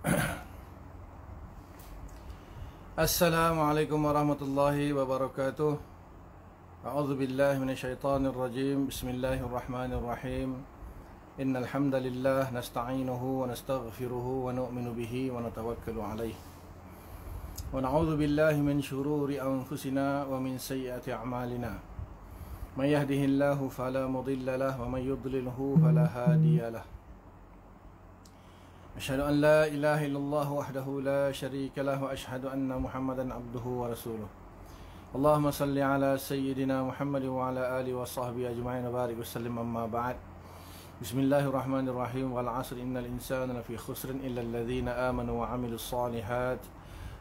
Assalamualaikum warahmatullahi wabarakatuh. A'udzu billahi minasyaitonir rajim. Bismillahirrahmanirrahim. Innal hamdalillah nasta'inuhu wa nastaghfiruhu wa nu'minu bihi wa natawakkalu alayh. Wa na'udzu billahi min shururi anfusina wa min sayyiati a'malina. May yahdihillahu fala mudilla lahu wa may yudlilhu fala hadiya lahu. أشهد أن لا إله إلا الله وحده لا شريك له وأشهد أن محمدا عبده ورسوله اللهم صل على سيدنا محمد وعلى آله وصحبه أجمعين وبارك وسلم أما بعد بسم الله الرحمن الرحيم والعصر إن الإنسان لفي خسر إلا الذين آمنوا وعملوا الصالحات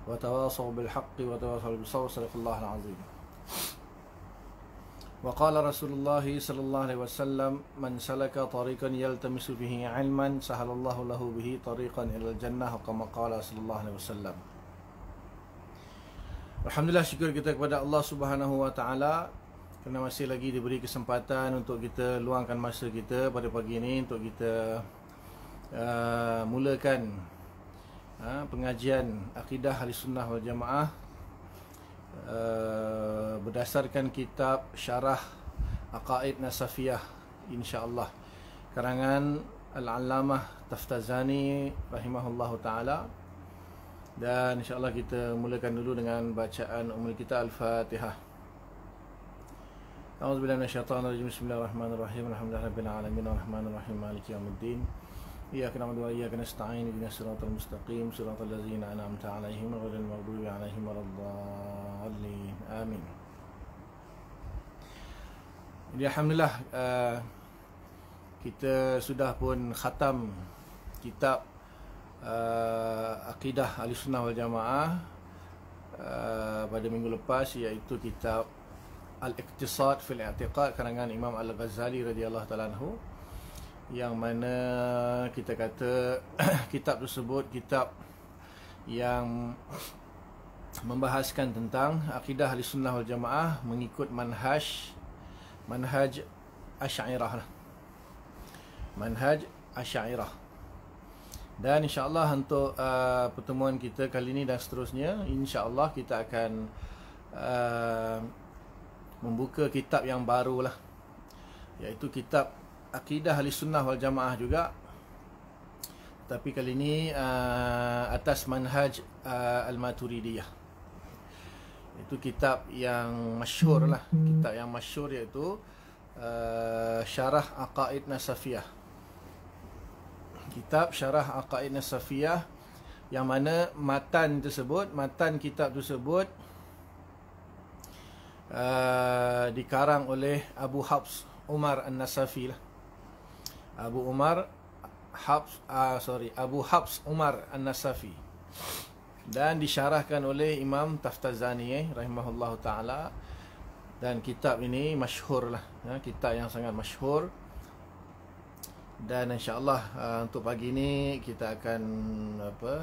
وتواصوا بالحق وتواصوا بالصبر صدق الله العظيم وقال رسول الله صلى الله عليه وسلم من سلك طريقا يلتمس به علما سهل الله له به طريقا الى الجنه كما قال صلى الله عليه وسلم Alhamdulillah syukur kita kepada Allah Subhanahu Wa Taala kerana masih lagi diberi kesempatan untuk kita luangkan masa kita pada pagi ini untuk kita uh, mulakan uh, pengajian akidah Ahlussunnah Wal Jamaah Eh, berdasarkan kitab Syarah Aqaid Nasafiyah insya-Allah karangan Al-Allamah Taftazani rahimahullahu taala dan insya-Allah kita mulakan dulu dengan bacaan umul kita Al-Fatihah A'udzu billahi minasyaitonir rajim. Bismillahirrahmanirrahim. Alhamdulillahirabbil alamin. Arrahmanirrahim. Maliki yaumiddin. إياك نعبد وإياك نستعين اهدنا الصراط المستقيم صراط الذين أنعمت عليهم غير المغضوب عليهم ولا الضالين آمين Jadi Alhamdulillah eh, Kita sudah pun khatam Kitab eh, Akidah Ahli Sunnah Wal Jamaah eh, Pada minggu lepas Iaitu kitab Al-Iqtisad Fil-Iqtiqad Karangan Imam Al-Ghazali radhiyallahu ta'ala anhu yang mana kita kata kitab tersebut kitab yang membahaskan tentang akidah ahli sunnah wal jamaah mengikut manhaj manhaj asy'ariyah lah. manhaj asy'ariyah dan insyaallah untuk uh, pertemuan kita kali ini dan seterusnya insyaallah kita akan uh, membuka kitab yang barulah iaitu kitab akidah ahli sunnah wal jamaah juga tapi kali ini uh, atas manhaj uh, al-maturidiyah itu kitab yang masyur lah kitab yang masyur iaitu uh, syarah aqaid nasafiyah kitab syarah aqaid nasafiyah yang mana matan tersebut matan kitab tersebut uh, dikarang oleh Abu Habs Umar An-Nasafi lah Abu Umar Habs uh, sorry Abu Habs Umar An-Nasafi dan disyarahkan oleh Imam Taftazani eh, rahimahullahu taala dan kitab ini masyhur lah ya, kitab yang sangat masyhur dan insyaallah uh, untuk pagi ini kita akan apa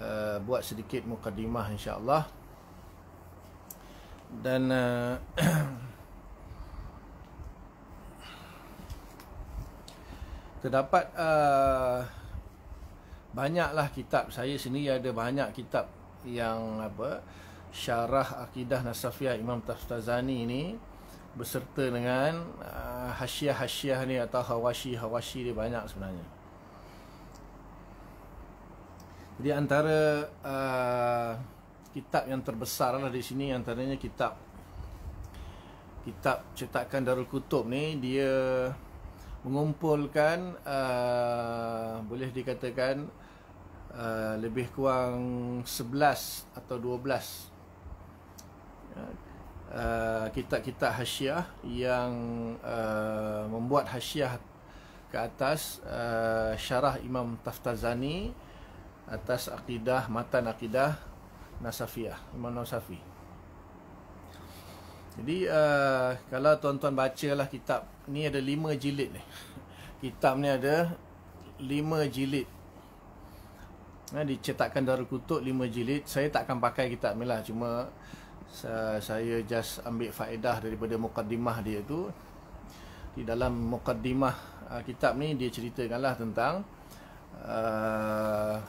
uh, buat sedikit mukadimah insyaallah dan uh, terdapat uh, banyaklah kitab saya sendiri ada banyak kitab yang apa syarah akidah nasafiah Imam Tafsazani ini berserta dengan uh, hasyiah-hasyiah ni atau hawashi-hawashi dia banyak sebenarnya. Jadi antara uh, kitab yang terbesar lah di sini antaranya kitab kitab cetakan Darul Kutub ni dia mengumpulkan uh, boleh dikatakan uh, lebih kurang 11 atau 12 ya, uh, kitab-kitab hasyiah yang uh, membuat hasyiah ke atas uh, syarah Imam Taftazani atas akidah matan akidah Nasafiah Imam Nasafi. Jadi uh, kalau tuan-tuan bacalah kitab ni ada lima jilid ni. Kitab ni ada lima jilid. Ha, dicetakkan dari kutuk 5 jilid. Saya tak akan pakai kitab ni lah. Cuma saya just ambil faedah daripada mukaddimah dia tu. Di dalam mukaddimah uh, kitab ni dia ceritakanlah tentang uh,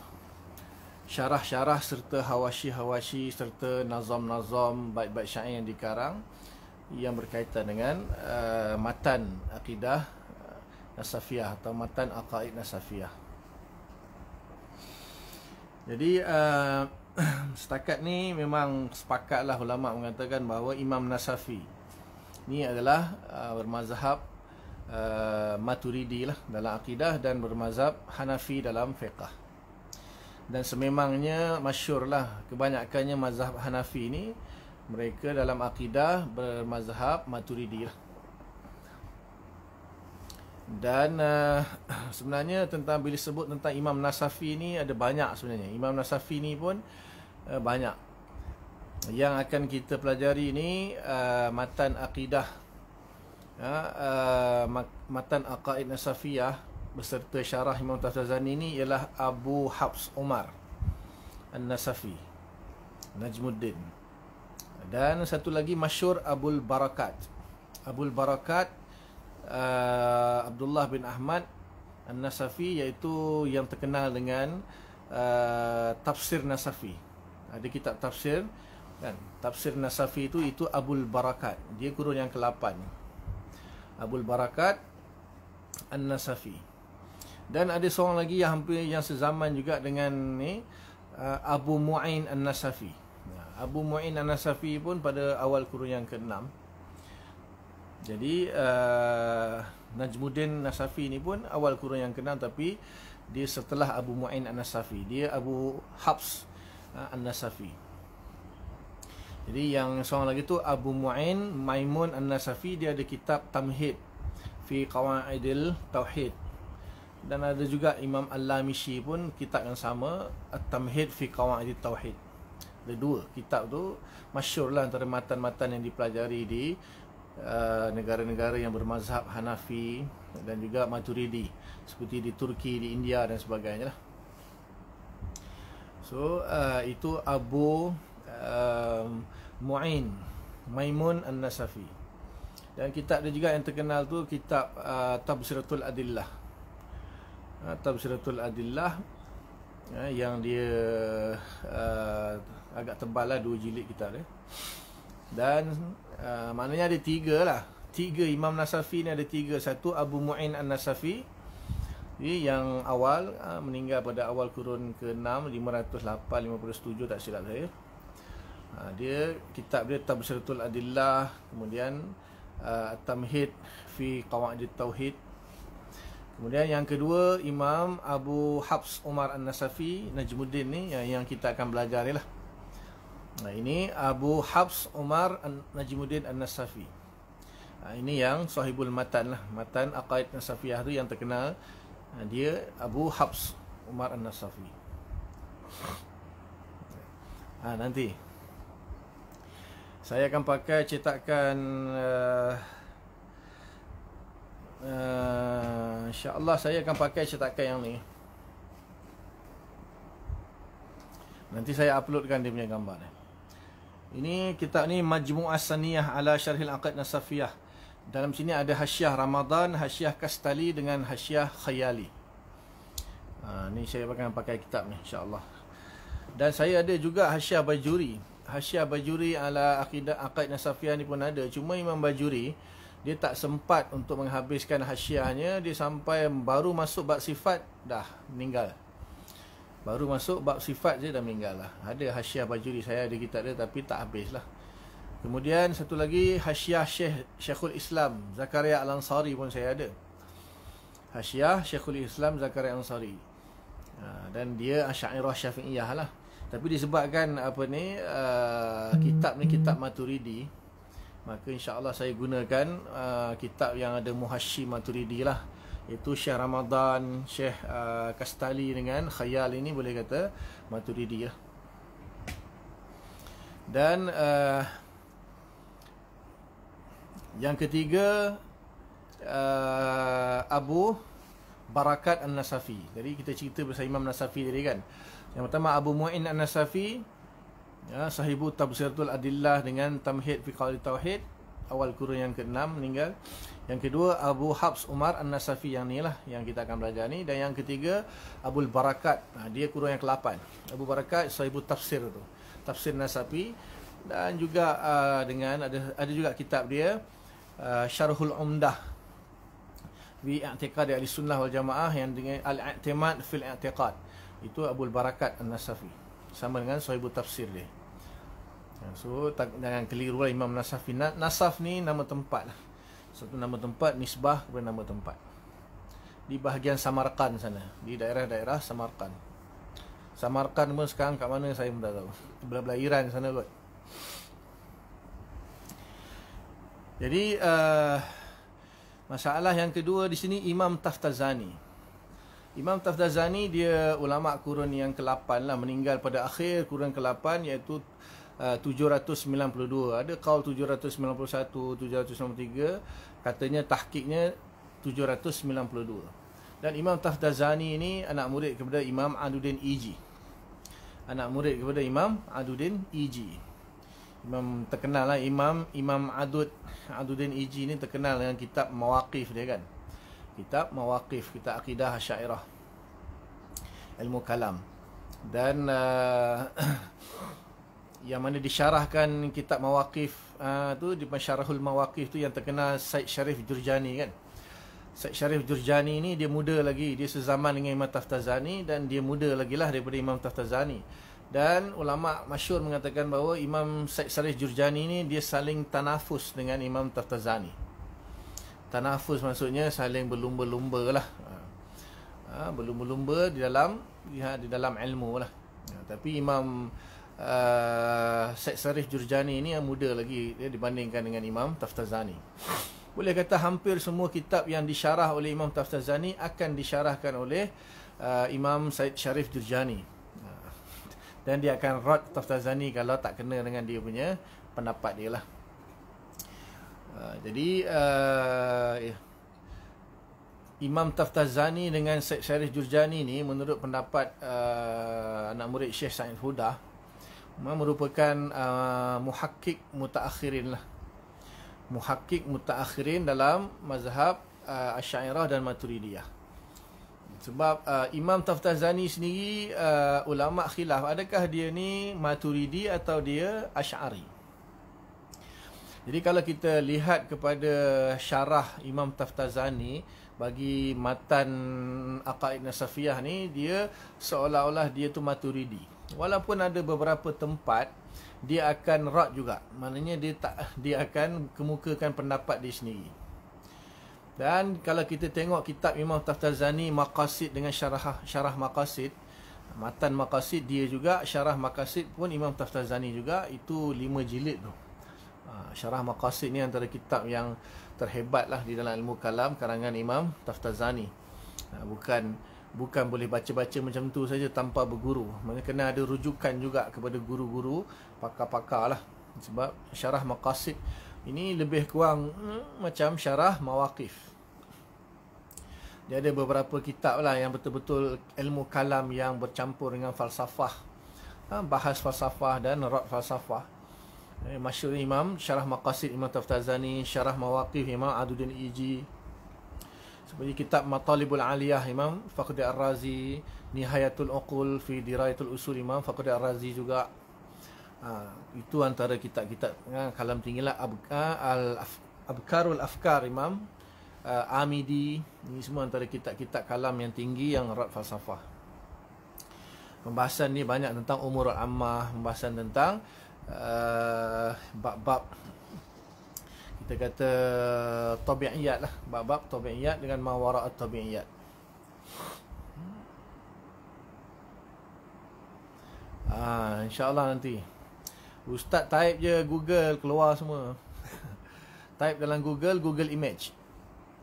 syarah-syarah serta hawashi-hawashi serta nazam-nazam baik-baik syair yang dikarang. karang yang berkaitan dengan uh, matan akidah nasafiah uh, atau matan aqaid nasafiah. Jadi uh, setakat ni memang sepakatlah ulama mengatakan bahawa Imam Nasafi ni adalah uh, bermazhab uh, Maturidi lah dalam akidah dan bermazhab Hanafi dalam fiqh. Dan sememangnya masyurlah kebanyakannya mazhab Hanafi ni mereka dalam akidah bermazhab maturidi lah. Dan uh, sebenarnya tentang bila sebut tentang Imam Nasafi ni ada banyak sebenarnya. Imam Nasafi ni pun uh, banyak. Yang akan kita pelajari ni uh, matan akidah. Ya, uh, matan Aqaid Nasafiyah berserta syarah Imam Tafsazani ni ialah Abu Habs Umar An-Nasafi Najmuddin dan satu lagi masyur Abdul Barakat Abdul Barakat uh, Abdullah bin Ahmad An-Nasafi iaitu yang terkenal dengan uh, Tafsir Nasafi Ada kitab Tafsir kan? Tafsir Nasafi itu itu Abdul Barakat Dia kurun yang ke-8 Abul Barakat An-Nasafi dan ada seorang lagi yang hampir yang sezaman juga dengan ni uh, Abu Muain An-Nasafi. Abu Mu'in An-Nasafi pun pada awal kurun yang ke-6 jadi uh, Najmuddin Nasafi ni pun awal kurun yang ke-6 tapi dia setelah Abu Mu'in An-Nasafi dia Abu Habs uh, An-Nasafi jadi yang seorang lagi tu Abu Mu'in Maimun An-Nasafi dia ada kitab Tamhid Fi Qawaidil Tauhid dan ada juga Imam Al-Lamishi pun kitab yang sama At-Tamhid Fi Qawaidil Tauhid ada dua kitab tu masyur lah antara matan-matan yang dipelajari di uh, negara-negara uh, yang bermazhab Hanafi dan juga Maturidi seperti di Turki, di India dan sebagainya lah. So uh, itu Abu uh, Mu'in Maimun An-Nasafi dan kitab dia juga yang terkenal tu kitab uh, Tabsiratul Adillah uh, Tabsiratul Adillah uh, yang dia uh, agak tebal lah dua jilid kita dia. Dan uh, maknanya ada tiga lah. Tiga Imam Nasafi ni ada tiga. Satu Abu Mu'in An-Nasafi. Ini yang awal uh, meninggal pada awal kurun ke-6 508-57 tak silap saya. Uh, dia kitab dia Tabsiratul Adillah kemudian uh, Tamhid fi Qawaidit Tauhid Kemudian yang kedua Imam Abu Habs Umar An-Nasafi Najmuddin ni yang, yang kita akan belajar ni lah Nah ini Abu Habs Umar An Najimuddin An-Nasafi. Nah, ini yang sahibul matan lah, matan Aqaid Nasafiyah tu yang terkenal. Nah, dia Abu Habs Umar An-Nasafi. Ah nanti saya akan pakai cetakan uh, uh, insyaallah saya akan pakai cetakan yang ni. Nanti saya uploadkan dia punya gambar ni. Ini kitab ni Majmu'ah Saniyah ala al Aqad Nasafiyah. Dalam sini ada Hasyiah Ramadan, Hasyiah Kastali dengan Hasyiah Khayali. Ha, ni saya akan pakai kitab ni insya Allah. Dan saya ada juga Hasyiah Bajuri. Hasyiah Bajuri ala Aqidah Aqad Nasafiyah ni pun ada. Cuma Imam Bajuri, dia tak sempat untuk menghabiskan Hasyiahnya. Dia sampai baru masuk bak sifat, dah meninggal. Baru masuk bab sifat je dah meninggal lah. Ada hasyah bajuri saya, ada kitab dia tapi tak habis lah. Kemudian satu lagi hasyah Syekh, Syekhul Islam Zakaria Al-Ansari pun saya ada. Hasyah Syekhul Islam Zakaria Al-Ansari. Ha, dan dia Asyairah Syafi'iyah lah. Tapi disebabkan apa ni, uh, kitab ni kitab Maturidi. Maka insyaAllah saya gunakan uh, kitab yang ada Muhashi Maturidi lah itu Syekh Ramadan, Syekh uh, Kastali dengan Khayal ini boleh kata Maturidi ya. Dan uh, yang ketiga uh, Abu Barakat An-Nasafi. Jadi kita cerita bersama Imam Nasafi tadi kan. Yang pertama Abu Mu'in An-Nasafi ya sahibu Tabsiratul Adillah dengan Tamhid fi Qawli Tauhid awal kurun yang ke-6 meninggal. Yang kedua Abu Habs Umar An-Nasafi yang ni lah yang kita akan belajar ni dan yang ketiga ha, Abu Barakat. dia kurung yang ke-8. Abu Barakat sahibu tafsir tu. Tafsir Nasafi dan juga uh, dengan ada ada juga kitab dia uh, Syarhul Umdah bi i'tiqad al-sunnah wal jamaah yang dengan al-i'timad fil i'tiqad. Itu Abu Barakat An-Nasafi sama dengan sahibu tafsir dia. Ha, so tak, jangan keliru lah Imam Nasafi Nasaf ni nama tempat lah satu nama tempat nisbah kepada nama tempat di bahagian Samarkan sana di daerah-daerah Samarkan Samarkan pun sekarang kat mana saya pun tak tahu belah-belah Iran sana kot jadi uh, masalah yang kedua di sini Imam Taftazani Imam Taftazani dia ulama kurun yang ke-8 lah meninggal pada akhir kurun ke-8 iaitu 792 ah, ada call 791 793 katanya tahqiqnya 792 dan Imam Tahdazani ini anak murid kepada Imam Adudin Iji e anak murid kepada Imam Adudin Iji e Imam terkenal lah Imam Imam Adud Adudin Iji e ini terkenal dengan kitab mawakif dia kan kitab Mawaqif kitab akidah syairah ilmu kalam dan uh, yang mana disyarahkan kitab mawakif uh, tu di masyarahul mawakif tu yang terkenal Said Sharif Jurjani kan Said Sharif Jurjani ni dia muda lagi dia sezaman dengan Imam Taftazani dan dia muda lagi lah daripada Imam Taftazani dan ulama masyur mengatakan bahawa Imam Said Sharif Jurjani ni dia saling tanafus dengan Imam Taftazani tanafus maksudnya saling berlumba-lumba lah uh, berlumba-lumba di dalam ya, di dalam ilmu lah ya, tapi Imam Ah, Syed Sarif Jurjani ini yang muda lagi ya, dibandingkan dengan Imam Taftazani. Boleh kata hampir semua kitab yang disyarah oleh Imam Taftazani akan disyarahkan oleh uh, Imam Syed Sharif Jurjani. Ah, dan dia akan rot Taftazani kalau tak kena dengan dia punya pendapat dia lah. Uh, jadi, uh, yeah. Eh, Imam Taftazani dengan Syed Syarif Jurjani ni menurut pendapat uh, anak murid Syekh Sa'id Hudah, merupakan uh, muhakkik mutaakhirin lah. Muhakkik mutaakhirin dalam mazhab uh, Asy'ariyah dan Maturidiyah. Sebab uh, Imam Taftazani sendiri uh, ulama khilaf adakah dia ni Maturidi atau dia Asy'ari. Jadi kalau kita lihat kepada syarah Imam Taftazani bagi matan Aqaid Nasafiyah ni dia seolah-olah dia tu Maturidi walaupun ada beberapa tempat dia akan rot juga maknanya dia tak dia akan kemukakan pendapat dia sendiri dan kalau kita tengok kitab Imam Taftazani Maqasid dengan syarah syarah Maqasid matan Maqasid dia juga syarah Maqasid pun Imam Taftazani juga itu lima jilid tu ha, syarah Maqasid ni antara kitab yang terhebat lah di dalam ilmu kalam karangan Imam Taftazani ha, bukan bukan boleh baca-baca macam tu saja tanpa berguru. Maksudnya kena ada rujukan juga kepada guru-guru, pakar-pakar lah. Sebab syarah maqasid ini lebih kurang hmm, macam syarah mawakif. Dia ada beberapa kitab lah yang betul-betul ilmu kalam yang bercampur dengan falsafah. Ha, bahas falsafah dan rot falsafah. Eh, Masyur Imam, syarah maqasid Imam Taftazani, syarah mawakif Imam Adudin Iji seperti kitab Matalibul Aliyah Imam Fakhruddin Ar-Razi, Nihayatul Uqul fi Diraitul Usul Imam Fakhruddin Ar-Razi juga. Ha, itu antara kitab-kitab ya, kalam tinggi lah ha, Al-Abkarul Afkar Imam uh, Amidi ini semua antara kitab-kitab kalam yang tinggi yang rat falsafah pembahasan ni banyak tentang umur al-ammah pembahasan tentang bab-bab uh, kita kata tabiat lah bab-bab tabiat dengan mawara tabiat ah ha, insyaallah nanti ustaz type je google keluar semua type dalam google google image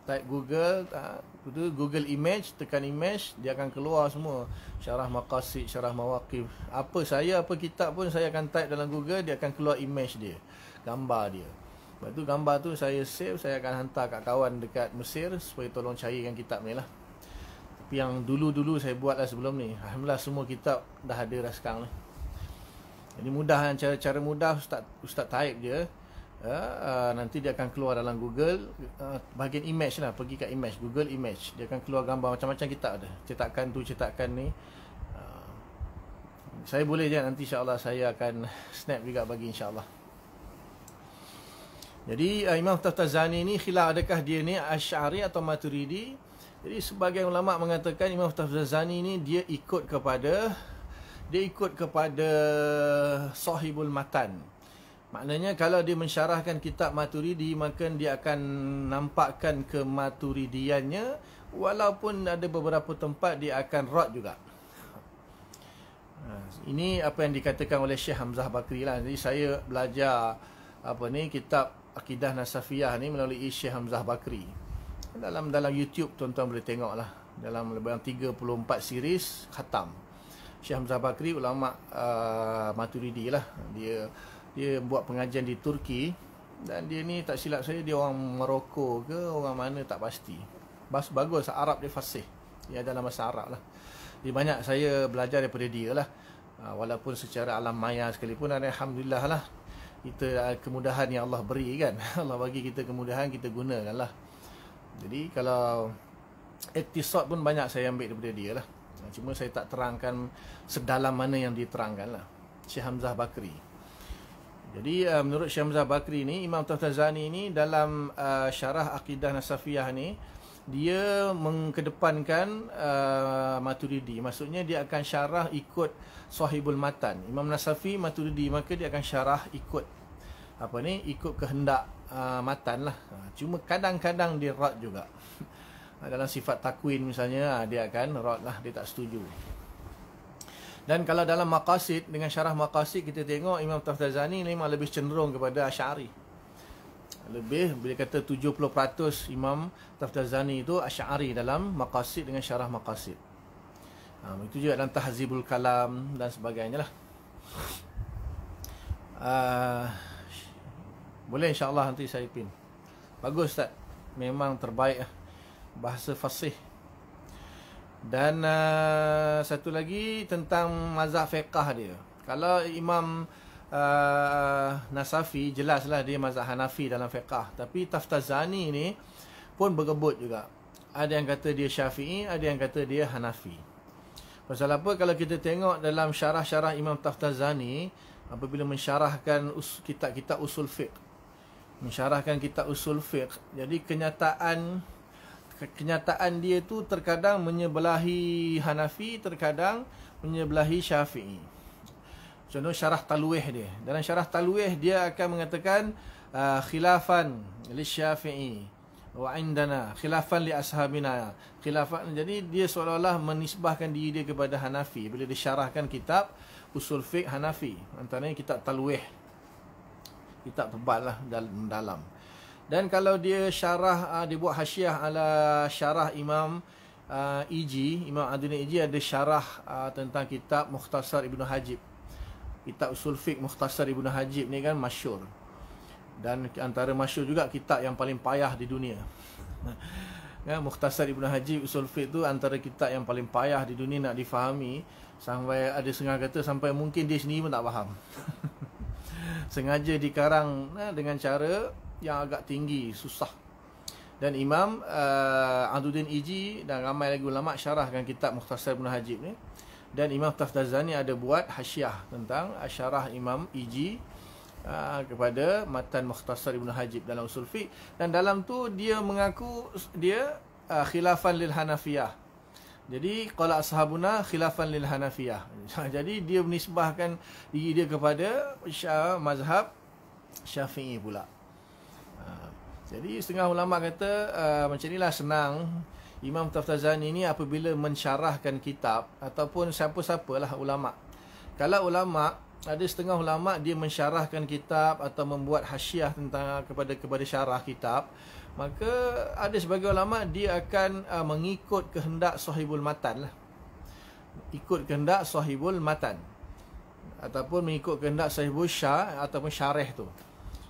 type google ha, google image tekan image dia akan keluar semua syarah maqasid syarah mawaqif apa saya apa kitab pun saya akan type dalam google dia akan keluar image dia gambar dia Lepas tu gambar tu saya save Saya akan hantar kat kawan dekat Mesir Supaya tolong carikan kitab ni lah Tapi yang dulu-dulu saya buat lah sebelum ni Alhamdulillah semua kitab dah ada dah sekarang ni Jadi mudah kan Cara-cara mudah Ustaz, Ustaz type dia Uh, eh, nanti dia akan keluar dalam Google uh, Bahagian image lah Pergi kat image Google image Dia akan keluar gambar macam-macam kita ada Cetakan tu cetakan ni uh, Saya boleh je nanti insyaAllah Saya akan snap juga bagi insyaAllah jadi uh, Imam Taftazani ini khilaf adakah dia ni ashari atau Maturidi? Jadi sebagai ulama mengatakan Imam Taftazani ini dia ikut kepada dia ikut kepada Sahibul Matan. Maknanya kalau dia mensyarahkan kitab Maturidi maka dia akan nampakkan ke kematuridiannya walaupun ada beberapa tempat dia akan rot juga. Ha, ini apa yang dikatakan oleh Syekh Hamzah Bakri lah. Jadi saya belajar apa ni kitab akidah nasafiyah ni melalui Syekh Hamzah Bakri. Dalam dalam YouTube tuan-tuan boleh tengoklah dalam lebih kurang 34 series khatam. Syekh Hamzah Bakri ulama uh, Maturidi lah. Dia dia buat pengajian di Turki dan dia ni tak silap saya dia orang Maroko ke orang mana tak pasti. Bas, bagus Arab dia fasih. Dia dalam bahasa Arab lah. di banyak saya belajar daripada dia lah. Uh, walaupun secara alam maya sekalipun Alhamdulillah lah kita ah, kemudahan yang Allah beri kan Allah bagi kita kemudahan kita gunakan lah jadi kalau episode pun banyak saya ambil daripada dia lah ah, cuma saya tak terangkan sedalam mana yang diterangkan lah Syekh Hamzah Bakri jadi uh, menurut Syekh Hamzah Bakri ni Imam Tuhan Zani ni dalam uh, syarah Akidah Nasafiyah ni dia mengkedepankan uh, maturidi maksudnya dia akan syarah ikut sahibul matan imam nasafi maturidi maka dia akan syarah ikut apa ni ikut kehendak uh, matan lah ha, cuma kadang-kadang dia rad juga dalam sifat takwin misalnya ha, dia akan rad lah dia tak setuju dan kalau dalam maqasid dengan syarah maqasid kita tengok imam tahtazani ni memang lebih cenderung kepada asy'ari lebih bila kata 70% Imam Taftazani itu Asy'ari dalam maqasid dengan syarah maqasid. Ha, itu juga dalam Tahzibul Kalam dan sebagainya lah. Uh, boleh insya-Allah nanti saya pin. Bagus tak? Memang terbaik lah bahasa fasih. Dan uh, satu lagi tentang mazhab fiqh dia. Kalau Imam uh, Nasafi jelaslah dia mazhab Hanafi dalam Fiqh, tapi Taftazani ni pun berebut juga ada yang kata dia Syafi'i ada yang kata dia Hanafi pasal apa kalau kita tengok dalam syarah-syarah Imam Taftazani apabila mensyarahkan kitab-kitab us usul fiqh mensyarahkan kitab usul fiqh jadi kenyataan kenyataan dia tu terkadang menyebelahi Hanafi terkadang menyebelahi Syafi'i Contoh syarah talwih dia. Dalam syarah talwih dia akan mengatakan uh, khilafan li syafi'i wa indana khilafan li ashabina khilafan jadi dia seolah-olah menisbahkan diri dia kepada Hanafi bila disyarahkan kitab usul fiqh Hanafi Antara kitab talwih kitab tebal lah dalam dan kalau dia syarah uh, dia buat hasiah ala syarah imam uh, Iji Imam Adina Iji ada syarah uh, tentang kitab Mukhtasar Ibnu Hajib kitab usul fiqh mukhtasar Ibnu Hajib ni kan masyur Dan antara masyur juga kitab yang paling payah di dunia. Ya, Mukhtasar Ibn Hajib Usul Fiqh tu antara kitab yang paling payah di dunia nak difahami Sampai ada sengaja kata sampai mungkin dia sendiri pun tak faham Sengaja dikarang eh, dengan cara yang agak tinggi, susah Dan Imam uh, Adudin Iji dan ramai lagi ulama' syarahkan kitab Mukhtasar Ibn Hajib ni dan Imam Taftazani ada buat hasyiah tentang asyarah Imam Iji e aa, ah, kepada Matan Mukhtasar Ibn Hajib dalam usul fiqh dan dalam tu dia mengaku dia aa, ah, khilafan lil Hanafiyah jadi qala ashabuna khilafan lil Hanafiyah jadi dia menisbahkan diri dia kepada syar, mazhab Syafi'i pula aa, ah, jadi setengah ulama kata aa, macam inilah senang Imam Taftazani ni apabila mensyarahkan kitab ataupun siapa-siapalah ulama. Kalau ulama ada setengah ulama dia mensyarahkan kitab atau membuat hasiah tentang kepada kepada syarah kitab maka ada sebagai ulama dia akan uh, mengikut kehendak sahibul matan lah. ikut kehendak sahibul matan ataupun mengikut kehendak sahibul syah ataupun syarah tu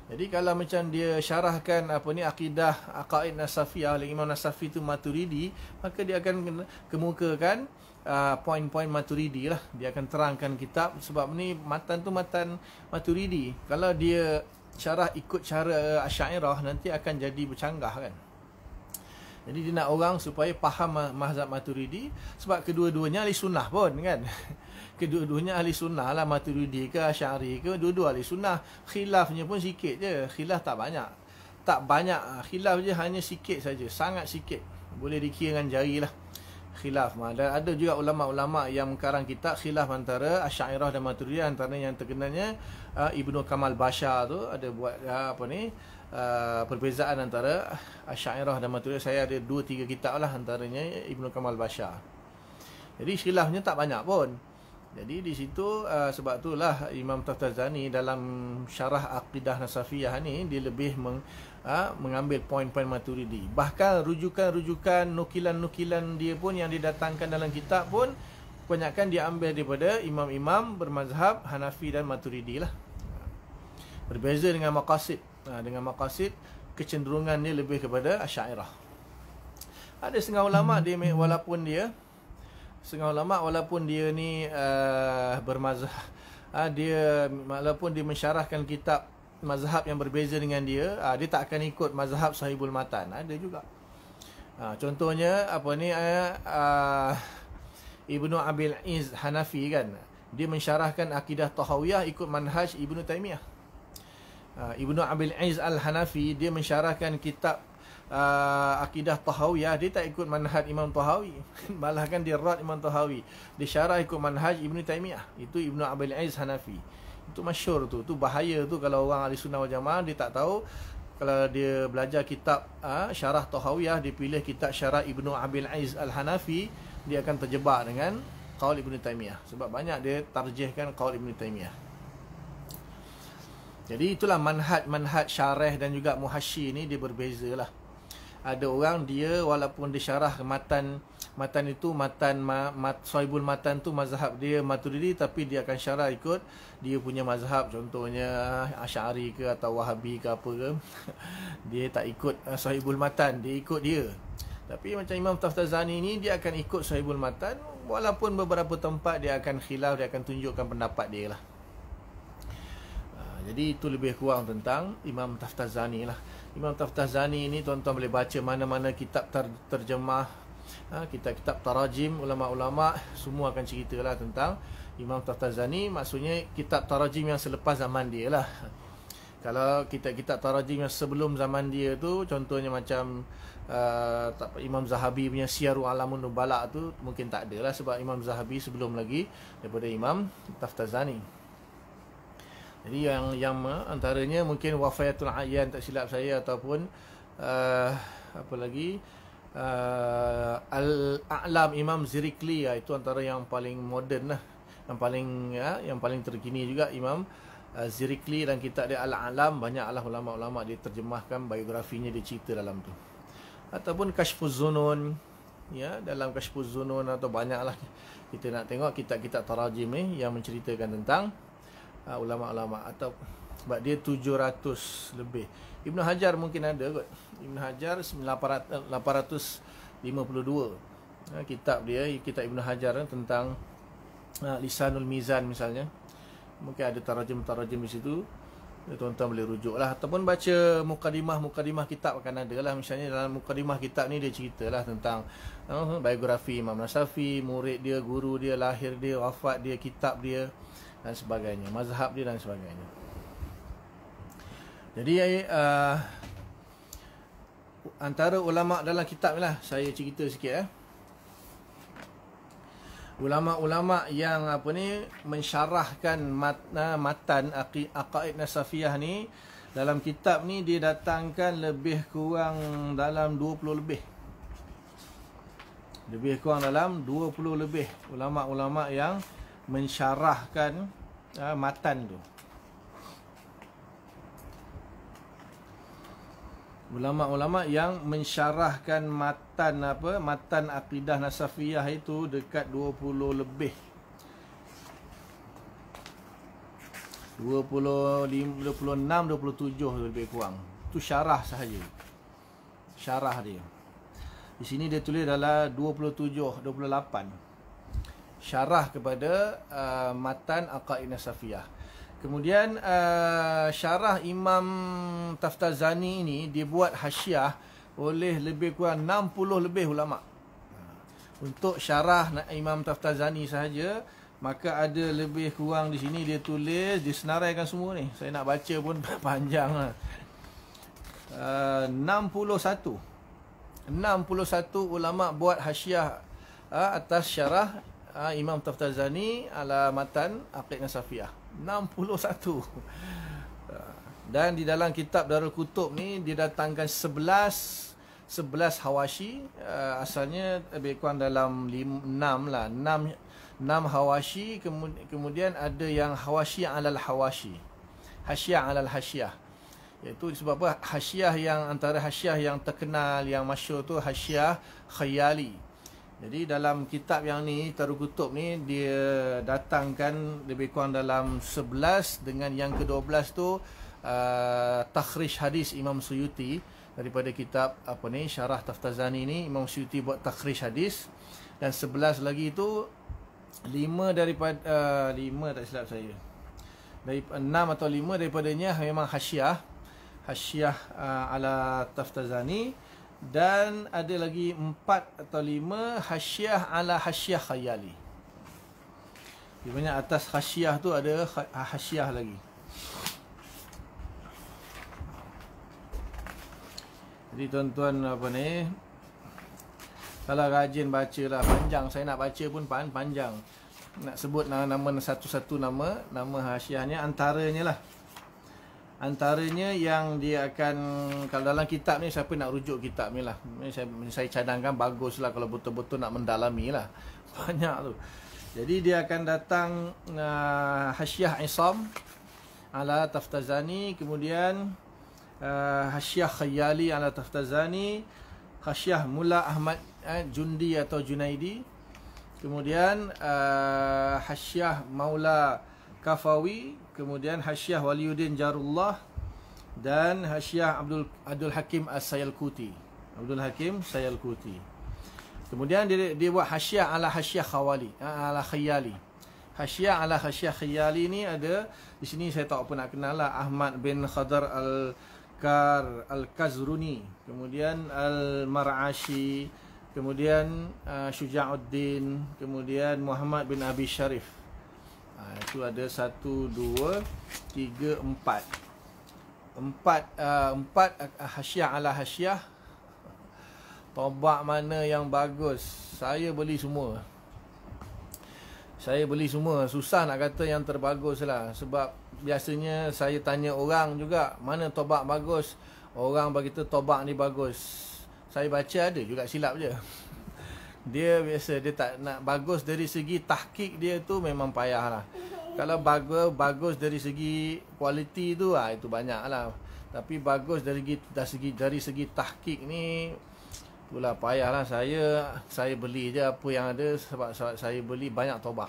jadi kalau macam dia syarahkan apa ni akidah akaid nasafi oleh Imam Nasafi tu Maturidi, maka dia akan kemukakan uh, poin-poin Maturidi lah. Dia akan terangkan kitab sebab ni matan tu matan Maturidi. Kalau dia syarah ikut cara Asy'ariyah nanti akan jadi bercanggah kan. Jadi dia nak orang supaya faham mazhab Maturidi sebab kedua-duanya ahli sunnah pun kan. kedua-duanya ahli sunnah lah maturidi ke asyari ke dua-dua ahli sunnah khilafnya pun sikit je khilaf tak banyak tak banyak ah, khilaf je hanya sikit saja sangat sikit boleh dikira dengan jari lah khilaf ah, dan ada juga ulama-ulama yang mengkarang kita khilaf antara asyairah dan maturidi antara yang terkenalnya ah, Ibnu Kamal basha tu ada buat apa ni Uh, perbezaan antara Asyairah dan Maturidi Saya ada dua tiga kitab lah Antaranya Ibnu Kamal Bashar Jadi khilafnya tak banyak pun jadi di situ uh, sebab itulah Imam Tahtazani dalam syarah akidah Nasafiyah ni dia lebih meng, uh, mengambil poin-poin Maturidi. Bahkan rujukan-rujukan nukilan-nukilan dia pun yang didatangkan dalam kitab pun kebanyakan diambil daripada imam-imam bermazhab Hanafi dan Maturidi lah. Berbeza dengan maqasid. Uh, dengan maqasid kecenderungan dia lebih kepada Asy'ariyah. Ada setengah ulama hmm. dia walaupun dia setengah ulama walaupun dia ni uh, bermazhab uh, dia walaupun dia mensyarahkan kitab mazhab yang berbeza dengan dia uh, dia tak akan ikut mazhab sahibul matan ah, ada juga uh, contohnya apa ni uh, uh, Ibnu Abil Iz Hanafi kan dia mensyarahkan akidah tahawiyah ikut manhaj Ibnu Taimiyah uh, Ibnu Abil Iz Al Hanafi dia mensyarahkan kitab uh, ah, akidah ya ah, dia tak ikut manhaj Imam Tahawi malahkan dia rad Imam Tahawi dia syarah ikut manhaj Ibn Taymiyah itu Ibn Abil Aiz Hanafi itu masyur tu tu bahaya tu kalau orang ahli sunnah wal jamaah dia tak tahu kalau dia belajar kitab uh, syarah Tahawiyah dia pilih kitab syarah Ibn Abil Aiz Al Hanafi dia akan terjebak dengan qaul Ibn Taymiyah sebab banyak dia tarjihkan qaul Ibn Taymiyah. jadi itulah manhaj-manhaj syarah dan juga muhasyi ni dia berbezalah ada orang dia walaupun dia syarah matan matan itu matan ma, mat, soibul matan tu mazhab dia maturidi tapi dia akan syarah ikut dia punya mazhab contohnya asyari ke atau wahabi ke apa ke dia tak ikut eh, soibul matan dia ikut dia tapi macam Imam Taftazani ni dia akan ikut soibul matan walaupun beberapa tempat dia akan khilaf dia akan tunjukkan pendapat dia lah ah, jadi itu lebih kurang tentang Imam Taftazani lah Imam Taftazani ini tuan-tuan boleh baca mana-mana kitab ter- terjemah ha, kitab-kitab tarajim ulama-ulama semua akan ceritalah tentang Imam Taftazani maksudnya kitab tarajim yang selepas zaman dia lah kalau kitab-kitab tarajim yang sebelum zaman dia tu contohnya macam uh, Imam Zahabi punya Siyaru Alamun Nubala tu mungkin tak ada lah sebab Imam Zahabi sebelum lagi daripada Imam Taftazani. Jadi yang yang antaranya mungkin wafayatul ayyan tak silap saya ataupun uh, apa lagi uh, al-a'lam Imam Zirikli ya itu antara yang paling moden lah yang paling ya yang paling terkini juga Imam uh, Zirikli dan kita dia al-a'lam banyak alah ulama-ulama dia terjemahkan biografinya dia cerita dalam tu ataupun Kashfuz Zunun ya dalam Kashfuz Zunun atau banyaklah kita nak tengok kitab-kitab tarajim ni yang menceritakan tentang uh, ulama-ulama atau sebab dia 700 lebih. Ibnu Hajar mungkin ada kot. Ibnu Hajar 800, uh, 852 uh, kitab dia, kitab Ibnu Hajar uh, tentang uh, Lisanul Mizan misalnya. Mungkin ada tarajim-tarajim di situ. Ya, tuan-tuan boleh rujuk lah Ataupun baca mukadimah-mukadimah kitab akan ada lah Misalnya dalam mukadimah kitab ni dia ceritalah tentang uh, Biografi Imam Nasafi, murid dia, guru dia, lahir dia, wafat dia, kitab dia dan sebagainya mazhab dia dan sebagainya jadi eh, uh, antara ulama dalam kitab lah saya cerita sikit eh ulama-ulama yang apa ni mensyarahkan matna matan aqaid nasafiyah ni dalam kitab ni dia datangkan lebih kurang dalam 20 lebih lebih kurang dalam 20 lebih ulama-ulama yang mensyarahkan uh, matan tu. Ulama-ulama yang mensyarahkan matan apa matan akidah nasafiyah itu dekat 20 lebih. 25 26 27 lebih kurang. Tu syarah sahaja. Syarah dia. Di sini dia tulis adalah 27 28 syarah kepada uh, matan Aqaid Nasafiyah. Kemudian uh, syarah Imam Taftazani ini dia buat hasyiah oleh lebih kurang 60 lebih ulama. Untuk syarah Imam Taftazani sahaja maka ada lebih kurang di sini dia tulis disenaraikan semua ni. Saya nak baca pun panjanglah. Uh, 61 61 ulama buat hasyiah uh, atas syarah uh, Imam Taftazani Alamatan Aqid Nasafiyah 61 ah, Dan di dalam kitab Darul Kutub ni Dia datangkan 11 11 Hawashi uh, Asalnya lebih kurang dalam 6 lah 6 6 Hawashi kemudian ada yang Hawashi alal Hawashi Hasyiah alal Hasyiah iaitu sebab apa? Hasyiah yang antara hasyiah yang terkenal, yang masyur tu Hasyiah Khayali. Jadi dalam kitab yang ni Taruh Kutub ni dia datangkan lebih kurang dalam 11 dengan yang ke-12 tu a uh, takhrij hadis Imam Suyuti daripada kitab apa ni Syarah Taftazani ni Imam Suyuti buat takhrij hadis dan 11 lagi tu 5 daripada uh, 5 tak silap saya. Dari 6 atau 5 daripadanya memang hasiah hasiah uh, ala Taftazani dan ada lagi empat atau lima hasyiah ala hasyiah khayali di mana atas hasyiah tu ada hasyiah lagi jadi tuan-tuan apa ni kalau rajin baca lah panjang saya nak baca pun panjang nak sebut nama satu-satu nama nama hasyiahnya antaranya lah Antaranya yang dia akan Kalau dalam kitab ni siapa nak rujuk kitab ni lah saya, saya cadangkan bagus lah Kalau betul-betul nak mendalami lah Banyak tu Jadi dia akan datang uh, Hasyah Isam Ala Taftazani Kemudian uh, Hasyah Khayali Ala Taftazani Hasyah Mula Ahmad eh, Jundi atau Junaidi Kemudian uh, Hasyah Maula Kafawi kemudian hasyah Waliuddin Jarullah dan hasyah Abdul Abdul Hakim As-Sayalkuti. Abdul Hakim Sayalkuti. Kemudian dia, dia buat Hasyiah ala hasyah Khawali, eh, ala Khayali. Hasyah ala hasyah Khayali ni ada di sini saya tak pernah kenal lah Ahmad bin Khadar al Kar al Kazruni, kemudian al Marashi, kemudian uh, eh, Syuja'uddin, kemudian Muhammad bin Abi Sharif ha, ah, Itu ada 1, 2, empat 4 empat 4 ah, ah, hasyah ala hasyah Tobak mana yang bagus Saya beli semua Saya beli semua Susah nak kata yang terbagus lah Sebab biasanya saya tanya orang juga Mana tobak bagus Orang beritahu tobak ni bagus Saya baca ada juga silap je dia biasa dia tak nak bagus dari segi tahqiq dia tu memang payah lah. Kalau bagus bagus dari segi kualiti tu ah itu banyak lah. Tapi bagus dari segi dari segi dari segi tahqiq ni pula payah lah saya saya beli je apa yang ada sebab, sebab saya beli banyak tobak.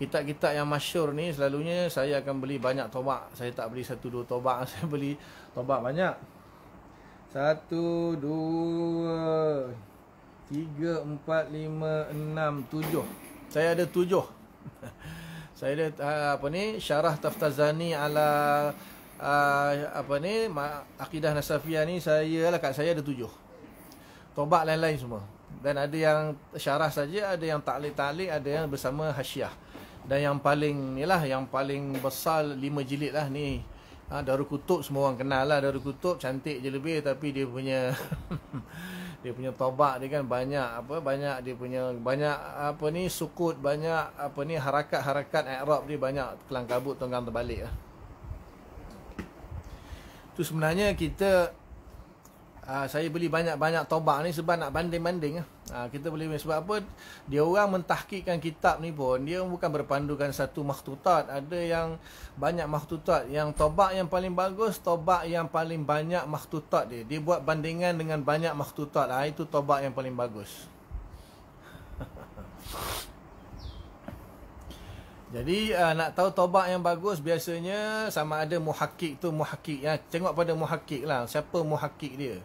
Kitab-kitab yang masyur ni selalunya saya akan beli banyak tobak. Saya tak beli satu dua tobak, saya beli tobak banyak. Satu, dua, Tiga, empat, lima, enam, tujuh Saya ada tujuh Saya ada ah, apa ni Syarah Taftazani ala uh, Apa ni Akidah Nasafiyah ni saya lah kat saya ada tujuh Tobak lain-lain semua Dan ada yang syarah saja Ada yang taklik-taklik Ada yang bersama Hasyiah Dan yang paling ni lah Yang paling besar lima jilid lah ni Ha, ah, Daru Kutub semua orang kenal lah Daru Kutub cantik je lebih Tapi dia punya dia punya taubat dia kan banyak apa banyak dia punya banyak apa ni sukut banyak apa ni harakat-harakat i'rab dia banyak kelang kabut tonggang terbalik lah. Tu sebenarnya kita Uh, saya beli banyak-banyak tobak ni sebab nak banding-banding. Uh, kita boleh sebab apa? Dia orang mentahkikkan kitab ni pun. Dia bukan berpandukan satu makhtutat. Ada yang banyak makhtutat. Yang tobak yang paling bagus, tobak yang paling banyak makhtutat dia. Dia buat bandingan dengan banyak makhtutat. Uh, itu tobak yang paling bagus. Jadi uh, nak tahu tobak yang bagus biasanya sama ada muhakik tu muhakik ya tengok pada muhakik lah siapa muhakik dia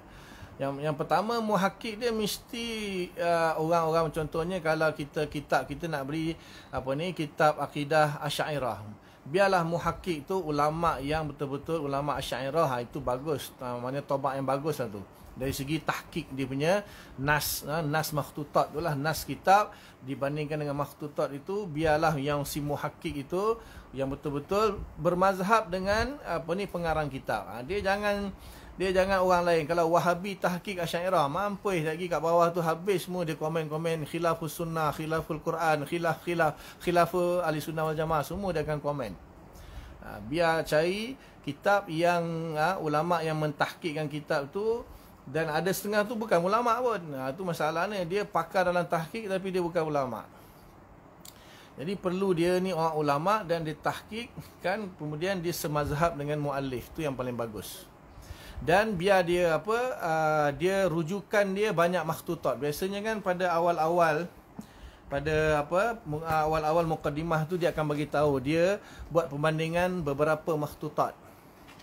yang yang pertama muhakik dia mesti uh, orang-orang contohnya kalau kita kitab kita nak beri apa ni kitab akidah asy'ariyah biarlah muhakik tu ulama yang betul-betul ulama asy'ariyah ha, itu bagus uh, ha, mana tobat yang bagus lah tu dari segi tahkik dia punya nas uh, nas makhtutat itulah nas kitab dibandingkan dengan makhtutat itu biarlah yang si muhakik itu yang betul-betul bermazhab dengan apa ni pengarang kitab uh, dia jangan dia jangan orang lain. Kalau Wahabi tahqiq Asy'ariyah, mampu lagi kat bawah tu habis semua dia komen-komen khilaful sunnah, khilaful Quran, khilaf khilaf khilafu ahli sunnah wal jamaah, semua dia akan komen. Ha, biar cari kitab yang ha, ulama yang mentahqiqkan kitab tu dan ada setengah tu bukan ulama pun. Ha tu masalahnya dia pakar dalam tahqiq tapi dia bukan ulama. Jadi perlu dia ni orang ulama dan dia tahqiq kan kemudian dia semazhab dengan muallif tu yang paling bagus dan biar dia apa uh, dia rujukan dia banyak makhtutat biasanya kan pada awal-awal pada apa uh, awal-awal mukadimah tu dia akan bagi tahu dia buat perbandingan beberapa makhtutat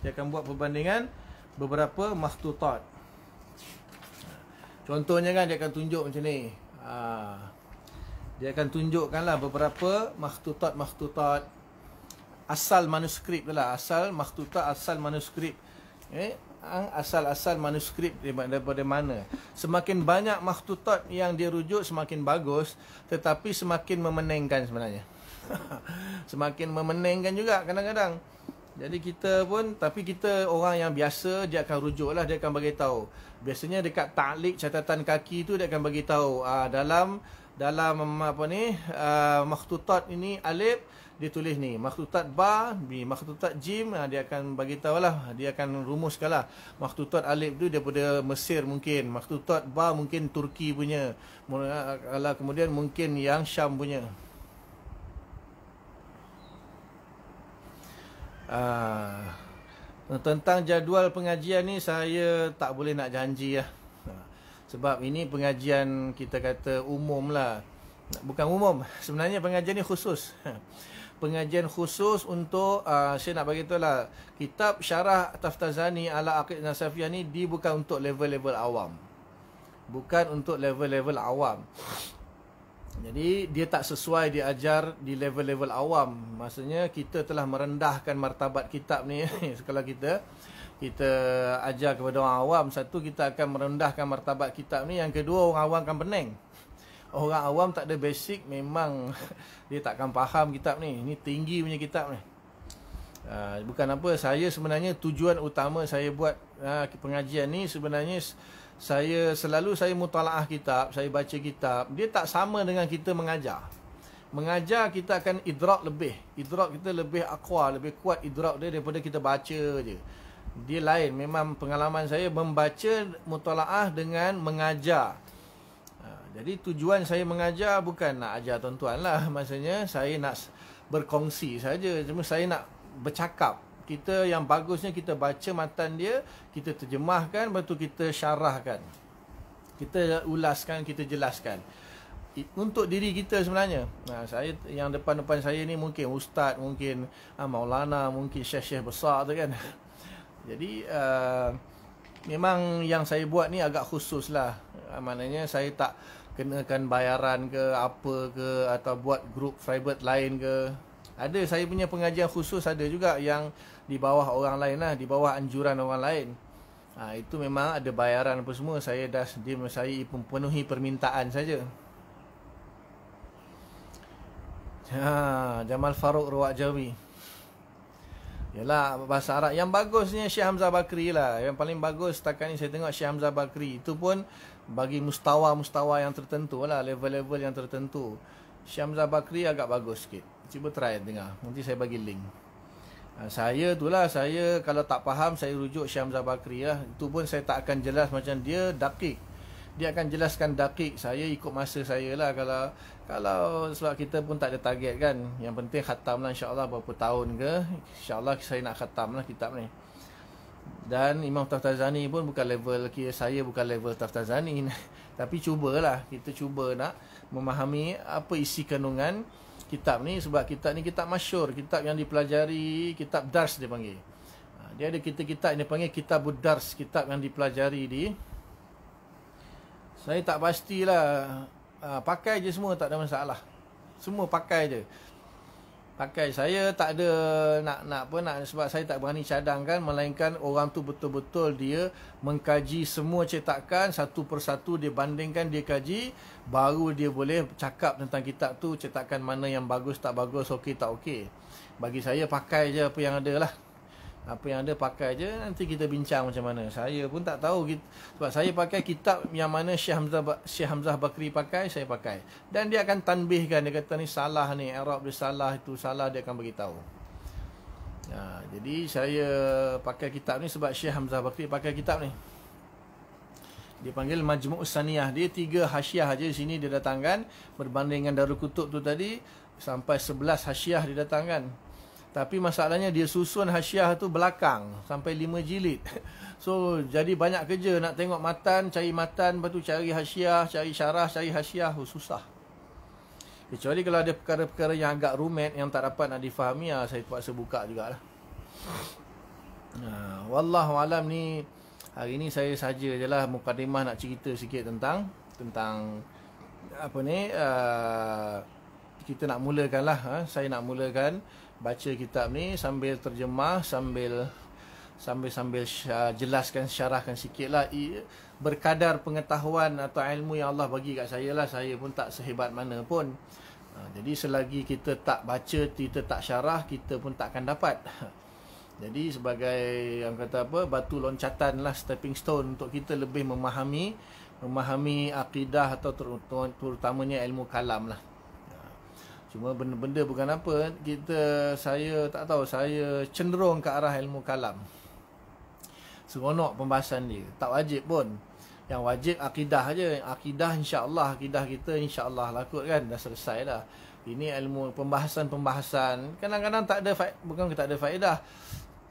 dia akan buat perbandingan beberapa makhtutat contohnya kan dia akan tunjuk macam ni ah, dia akan tunjukkanlah beberapa makhtutat makhtutat asal manuskrip tu lah asal makhtutat asal manuskrip eh, asal-asal manuskrip daripada mana. Semakin banyak makhtutat yang dirujuk semakin bagus tetapi semakin memeningkan sebenarnya. semakin memeningkan juga kadang-kadang. Jadi kita pun tapi kita orang yang biasa dia akan rujuk lah dia akan bagi tahu. Biasanya dekat taklik catatan kaki tu dia akan bagi tahu ah, dalam dalam apa ni uh, ini alif dia tulis ni makhtutat ba bi makhtutat jim ah, dia akan bagi tahulah dia akan rumuskanlah makhtutat alif tu daripada Mesir mungkin makhtutat ba mungkin Turki punya kalau ah, lah, kemudian mungkin yang Syam punya Uh, tentang jadual pengajian ni saya tak boleh nak janji lah Sebab ini pengajian kita kata umum lah Bukan umum, sebenarnya pengajian ni khusus pengajian khusus untuk uh, saya nak bagi lah kitab syarah Taftazani ala Aqid Nasafiyah ni dia bukan untuk level-level awam. Bukan untuk level-level awam. Jadi dia tak sesuai diajar di level-level awam. Maksudnya kita telah merendahkan martabat kitab ni kalau kita kita ajar kepada orang awam satu kita akan merendahkan martabat kitab ni yang kedua orang awam akan pening orang awam tak ada basic memang dia takkan faham kitab ni. Ini tinggi punya kitab ni. Ah, bukan apa saya sebenarnya tujuan utama saya buat ah, pengajian ni sebenarnya saya selalu saya mutalaah kitab, saya baca kitab. Dia tak sama dengan kita mengajar. Mengajar kita akan idrak lebih. Idrak kita lebih aqua, lebih kuat idrak dia daripada kita baca je. Dia lain. Memang pengalaman saya membaca mutalaah dengan mengajar jadi tujuan saya mengajar bukan nak ajar tuan-tuan lah. Maksudnya saya nak berkongsi saja. Cuma saya nak bercakap. Kita yang bagusnya kita baca matan dia, kita terjemahkan, lepas tu kita syarahkan. Kita ulaskan, kita jelaskan. Untuk diri kita sebenarnya. Nah, ha, saya yang depan-depan saya ni mungkin ustaz, mungkin ah, maulana, mungkin syekh-syekh besar tu kan. Jadi uh, memang yang saya buat ni agak khusus lah. Ah, maknanya saya tak kenakan bayaran ke apa ke atau buat grup private lain ke ada saya punya pengajian khusus ada juga yang di bawah orang lain lah di bawah anjuran orang lain ha, itu memang ada bayaran apa semua saya dah dia saya penuhi permintaan saja ha, Jamal Farouk Ruak Jawi Yalah bahasa Arab yang bagusnya Syekh Bakri lah yang paling bagus setakat ni saya tengok Syekh Bakri itu pun bagi mustawa-mustawa yang tertentu lah, level-level yang tertentu. Syamza Bakri agak bagus sikit. Cuba try tengah Nanti saya bagi link. Ha, saya tu lah, saya kalau tak faham, saya rujuk Syamza Bakri lah. Itu pun saya tak akan jelas macam dia dakik. Dia akan jelaskan dakik saya ikut masa saya lah kalau kalau sebab kita pun tak ada target kan. Yang penting khatam lah insyaAllah berapa tahun ke. InsyaAllah saya nak khatam lah kitab ni dan Imam Taftazani pun bukan level kira saya bukan level Taftazani tapi cubalah kita cuba nak memahami apa isi kandungan kitab ni sebab kitab ni kitab masyur kitab yang dipelajari kitab dars dia panggil ha, dia ada kita kitab yang dia panggil kitab budars kitab yang dipelajari di saya tak pastilah ha, pakai je semua tak ada masalah semua pakai je pakai saya tak ada nak nak pun nak sebab saya tak berani cadangkan melainkan orang tu betul-betul dia mengkaji semua cetakan satu persatu dia bandingkan dia kaji baru dia boleh cakap tentang kitab tu cetakan mana yang bagus tak bagus okey tak okey bagi saya pakai je apa yang ada lah apa yang ada pakai je nanti kita bincang macam mana saya pun tak tahu sebab saya pakai kitab yang mana Syekh Hamzah Syekh Hamzah Bakri pakai saya pakai dan dia akan tanbihkan dia kata ni salah ni Arab dia salah itu salah dia akan beritahu. ha, jadi saya pakai kitab ni sebab Syekh Hamzah Bakri pakai kitab ni dia panggil majmuk Saniyah dia tiga hasiah aja sini dia datangkan berbanding dengan Darul Kutub tu tadi sampai sebelas hasiah dia datangkan tapi masalahnya dia susun hasyah tu belakang sampai lima jilid. So jadi banyak kerja nak tengok matan, cari matan, lepas tu cari hasyah, cari syarah, cari hasyah, oh, susah. Kecuali kalau ada perkara-perkara yang agak rumit yang tak dapat nak difahami, ya, saya terpaksa buka jugalah. Nah, ha, wallahu alam ni hari ni saya saja jelah mukadimah nak cerita sikit tentang tentang apa ni uh, kita nak mulakanlah ha? saya nak mulakan uh, baca kitab ni sambil terjemah sambil sambil sambil jelaskan syarahkan sikitlah berkadar pengetahuan atau ilmu yang Allah bagi kat saya lah saya pun tak sehebat mana pun ha, jadi selagi kita tak baca kita tak syarah kita pun tak akan dapat jadi sebagai yang kata apa batu loncatan lah stepping stone untuk kita lebih memahami memahami akidah atau terutamanya ilmu kalam lah Cuma benda-benda bukan apa kita saya tak tahu saya cenderung ke arah ilmu kalam. Seronok pembahasan dia. Tak wajib pun. Yang wajib akidah aja. Akidah insya-Allah akidah kita insya-Allah lah kot kan dah selesai dah. Ini ilmu pembahasan-pembahasan. Kadang-kadang tak ada faedah. bukan kita tak ada faedah.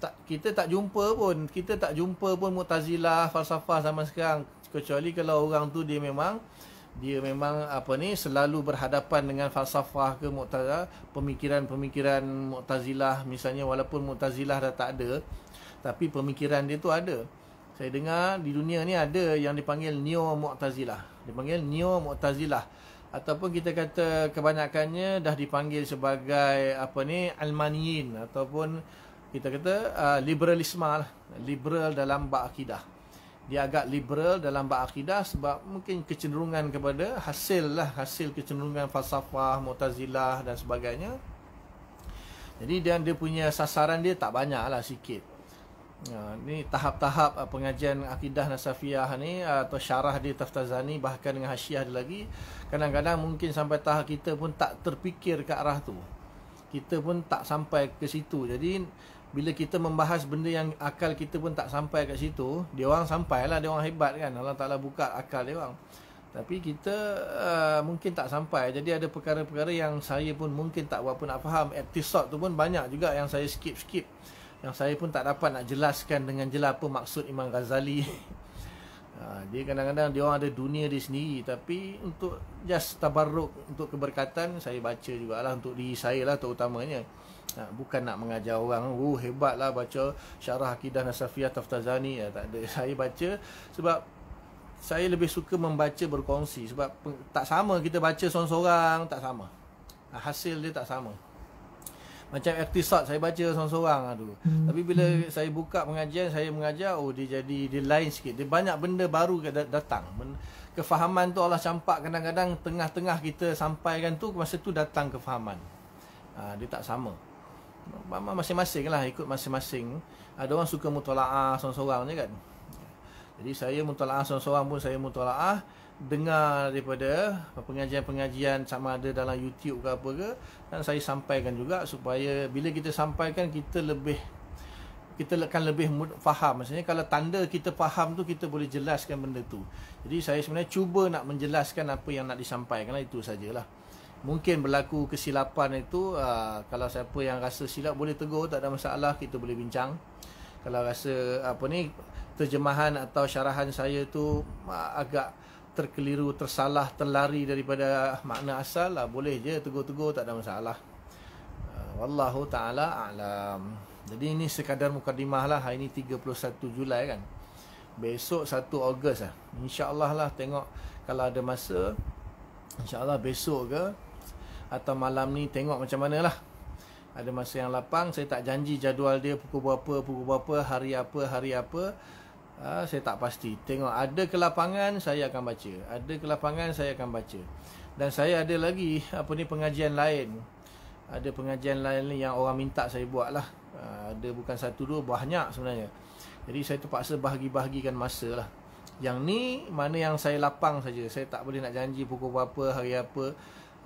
Tak, kita tak jumpa pun. Kita tak jumpa pun Mu'tazilah, falsafah sama sekarang. Kecuali kalau orang tu dia memang dia memang apa ni selalu berhadapan dengan falsafah ke mu'tazilah pemikiran-pemikiran mu'tazilah misalnya walaupun mu'tazilah dah tak ada tapi pemikiran dia tu ada saya dengar di dunia ni ada yang dipanggil neo mu'tazilah dipanggil neo mu'tazilah ataupun kita kata kebanyakannya dah dipanggil sebagai apa ni almaniyin, ataupun kita kata uh, liberalisme lah. liberal dalam bab akidah dia agak liberal dalam berakidah sebab mungkin kecenderungan kepada hasil lah hasil kecenderungan falsafah, mutazilah dan sebagainya. Jadi dan dia punya sasaran dia tak banyak lah sikit. Ya, ini tahap-tahap uh, pengajian akidah nasafiah ni uh, atau syarah di Taftazani bahkan dengan hasyiah dia lagi kadang-kadang mungkin sampai tahap kita pun tak terfikir ke arah tu kita pun tak sampai ke situ jadi bila kita membahas benda yang akal kita pun tak sampai kat situ, dia orang sampailah, dia orang hebat kan. Allah Taala buka akal dia orang. Tapi kita uh, mungkin tak sampai. Jadi ada perkara-perkara yang saya pun mungkin tak pun nak faham. Episode tu pun banyak juga yang saya skip-skip. Yang saya pun tak dapat nak jelaskan dengan jelas apa maksud Imam Ghazali. Uh, dia kadang-kadang dia orang ada dunia dia sendiri. Tapi untuk just tabarruk untuk keberkatan saya baca juga jugalah untuk diri saya lah terutamanya. utamanya. Ha, bukan nak mengajar orang Oh hebatlah baca syarah akidah Nasafiyah Taftazani ya, tak ada. Saya baca sebab Saya lebih suka membaca berkongsi Sebab tak sama kita baca seorang-seorang Tak sama ha, Hasil dia tak sama Macam Ektisat saya baca seorang-seorang hmm. Tapi bila hmm. saya buka pengajian Saya mengajar oh dia jadi dia lain sikit Dia banyak benda baru datang Kefahaman tu Allah campak kadang-kadang Tengah-tengah kita sampaikan tu Masa tu datang kefahaman Ha, dia tak sama masing-masing lah ikut masing-masing ada orang suka mutala'ah seorang-seorang je kan jadi saya mutala'ah seorang-seorang pun saya mutala'ah dengar daripada pengajian-pengajian sama ada dalam YouTube ke apa ke dan saya sampaikan juga supaya bila kita sampaikan kita lebih kita akan lebih faham maksudnya kalau tanda kita faham tu kita boleh jelaskan benda tu jadi saya sebenarnya cuba nak menjelaskan apa yang nak disampaikan lah, itu sajalah mungkin berlaku kesilapan itu uh, kalau siapa yang rasa silap boleh tegur tak ada masalah kita boleh bincang kalau rasa apa ni terjemahan atau syarahan saya tu uh, agak terkeliru tersalah terlari daripada makna asal lah boleh je tegur-tegur tak ada masalah uh, wallahu taala alam jadi ini sekadar mukadimah lah hari ini 31 Julai kan besok 1 Ogos lah insyaallah lah tengok kalau ada masa InsyaAllah besok ke atau malam ni tengok macam mana lah ada masa yang lapang saya tak janji jadual dia pukul berapa pukul berapa hari apa hari apa ha, saya tak pasti tengok ada ke lapangan saya akan baca ada ke lapangan saya akan baca dan saya ada lagi apa ni pengajian lain ada pengajian lain ni yang orang minta saya buat lah ha, ah, ada bukan satu dua banyak sebenarnya jadi saya terpaksa bahagi-bahagikan masa lah yang ni mana yang saya lapang saja saya tak boleh nak janji pukul berapa hari apa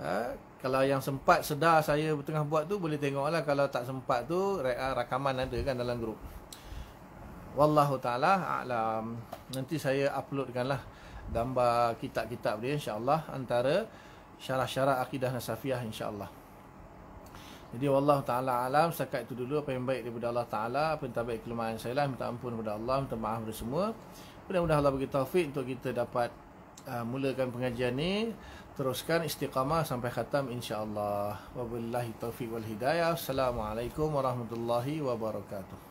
ha, kalau yang sempat sedar saya tengah buat tu boleh tengoklah kalau tak sempat tu ah, rakaman ada kan dalam grup wallahu taala alam nanti saya uploadkanlah gambar kitab-kitab dia insyaallah antara syarah-syarah akidah nasafiah insyaallah jadi wallahu taala alam setakat itu dulu apa yang baik daripada Allah taala apa yang tak baik kelemahan saya lah minta ampun kepada Allah minta maaf kepada semua mudah-mudahan Allah bagi taufik untuk kita dapat uh, mulakan pengajian ni teruskan istiqamah sampai khatam insyaallah wabillahi taufiq wal hidayah assalamualaikum warahmatullahi wabarakatuh